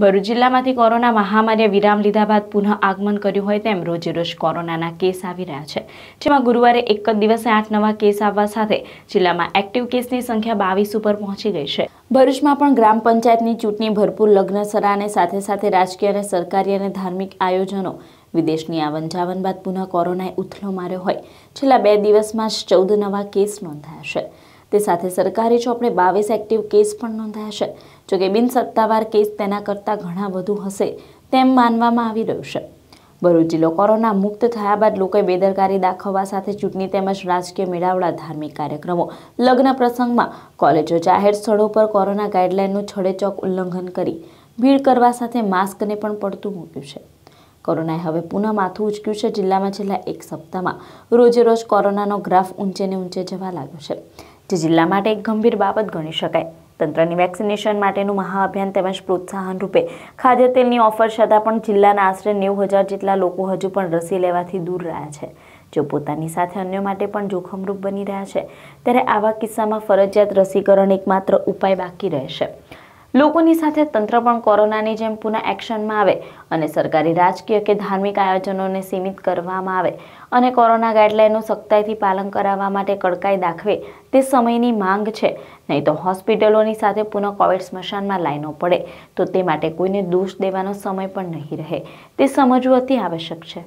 ભરૂચ જિલ્લામાંથી કોરોના મહામારીએ વિરામ લીધા બાદ પુનઃ આગમન કર્યું હોય તેમ રોજેરોજ કોરોનાના કેસ આવી રહ્યા છે જેમાં ગુરુવારે એક જ દિવસે આઠ નવા કેસ આવવા સાથે જિલ્લામાં એક્ટિવ કેસની સંખ્યા બાવીસ ઉપર પહોંચી ગઈ છે ભરૂચમાં પણ ગ્રામ પંચાયતની ચૂંટણી ભરપૂર લગ્નસરા અને સાથે સાથે રાજકીય અને સરકારી અને ધાર્મિક આયોજનો વિદેશની આવન જાવન બાદ પુનઃ કોરોનાએ ઉથલો માર્યો હોય છેલ્લા બે દિવસમાં જ ચૌદ નવા કેસ નોંધાયા છે તે સાથે સરકારી ચોપડે બાવીસ એક્ટિવ કેસ પણ નોંધાયા છે જોકે બિનસત્તાવાર કેસ તેના કરતાં ઘણા વધુ હશે તેમ માનવામાં આવી રહ્યું છે ભરૂચ જિલ્લો કોરોના મુક્ત થયા બાદ લોકોએ બેદરકારી દાખવવા સાથે ચૂંટણી તેમજ રાજકીય મેળાવડા ધાર્મિક કાર્યક્રમો લગ્ન પ્રસંગમાં કોલેજો જાહેર સ્થળો પર કોરોના ગાઈડલાઇનનું છડેચોક ઉલ્લંઘન કરી ભીડ કરવા સાથે માસ્કને પણ પડતું મૂક્યું છે કોરોનાએ હવે પુનઃ માથું ઉચક્યું છે જિલ્લામાં છેલ્લા એક સપ્તાહમાં રોજે રોજ કોરોનાનો ગ્રાફ ઊંચે ને ઊંચે જવા લાગ્યો છે જે જિલ્લા માટે એક ગંભીર બાબત ગણી શકાય તંત્રની વેક્સિનેશન માટેનું મહાઅભિયાન તેમજ પ્રોત્સાહન રૂપે ખાદ્ય તેલની ઓફર છતાં પણ જિલ્લાના આશરે નેવું હજાર જેટલા લોકો હજુ પણ રસી લેવાથી દૂર રહ્યા છે જો પોતાની સાથે અન્ય માટે પણ જોખમરૂપ બની રહ્યા છે ત્યારે આવા કિસ્સામાં ફરજિયાત રસીકરણ એકમાત્ર ઉપાય બાકી રહેશે લોકોની સાથે તંત્ર પણ કોરોનાની જેમ પુનઃ એક્શનમાં આવે અને સરકારી રાજકીય કે ધાર્મિક આયોજનોને સીમિત કરવામાં આવે અને કોરોના ગાઈડલાઈનનું સખ્તાઈથી પાલન કરાવવા માટે કડકાઈ દાખવે તે સમયની માંગ છે નહીં તો હોસ્પિટલોની સાથે પુનઃ કોવિડ સ્મશાનમાં લાઈનો પડે તો તે માટે કોઈને દોષ દેવાનો સમય પણ નહીં રહે તે સમજવું અતિ આવશ્યક છે